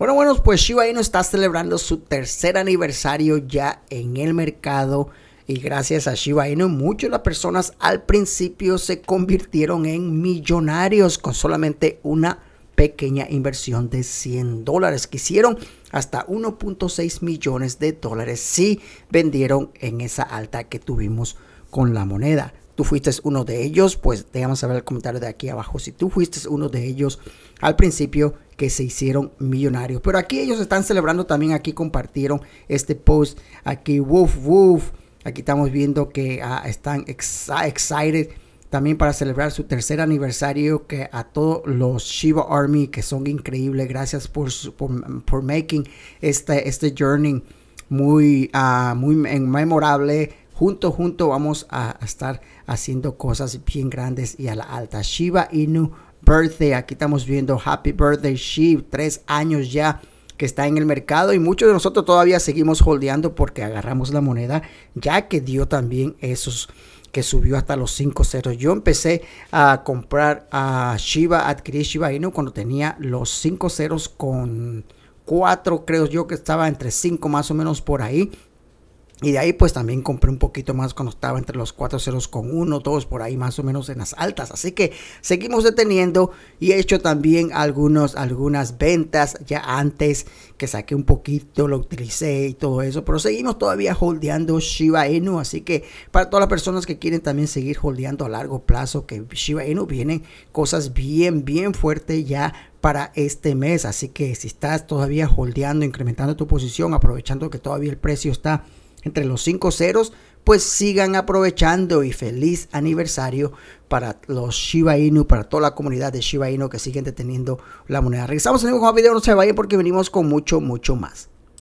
Bueno, bueno, pues Shiba Inu está celebrando su tercer aniversario ya en el mercado. Y gracias a Shiba Inu, muchas las personas al principio se convirtieron en millonarios con solamente una pequeña inversión de 100 dólares que hicieron hasta 1.6 millones de dólares si vendieron en esa alta que tuvimos con la moneda tú fuiste uno de ellos, pues a ver el comentario de aquí abajo si tú fuiste uno de ellos al principio que se hicieron millonarios. Pero aquí ellos están celebrando también, aquí compartieron este post, aquí woof woof, aquí estamos viendo que ah, están excited también para celebrar su tercer aniversario que a todos los Shiva Army que son increíbles gracias por, por, making este, este journey muy, ah, muy memorable junto, junto vamos a estar haciendo cosas bien grandes y a la alta. Shiva Inu Birthday, aquí estamos viendo Happy Birthday Shiv, tres años ya que está en el mercado y muchos de nosotros todavía seguimos holdeando porque agarramos la moneda ya que dio también esos que subió hasta los 5 ceros. Yo empecé a comprar a Shiba, adquirí Shiba Inu cuando tenía los 5 ceros con cuatro, creo yo que estaba entre 5 más o menos por ahí. Y de ahí pues también compré un poquito más cuando estaba entre los 4 ceros con uno, todos por ahí más o menos en las altas. Así que seguimos deteniendo y he hecho también algunos, algunas ventas ya antes que saqué un poquito, lo utilicé y todo eso. Pero seguimos todavía holdeando Shiba Inu. Así que para todas las personas que quieren también seguir holdeando a largo plazo, que Shiba Inu vienen cosas bien, bien fuertes ya para este mes. Así que si estás todavía holdeando, incrementando tu posición, aprovechando que todavía el precio está entre los cinco ceros, pues sigan aprovechando y feliz aniversario para los Shiba Inu, para toda la comunidad de Shiba Inu que siguen deteniendo la moneda. Regresamos en el video, no se vayan porque venimos con mucho, mucho más.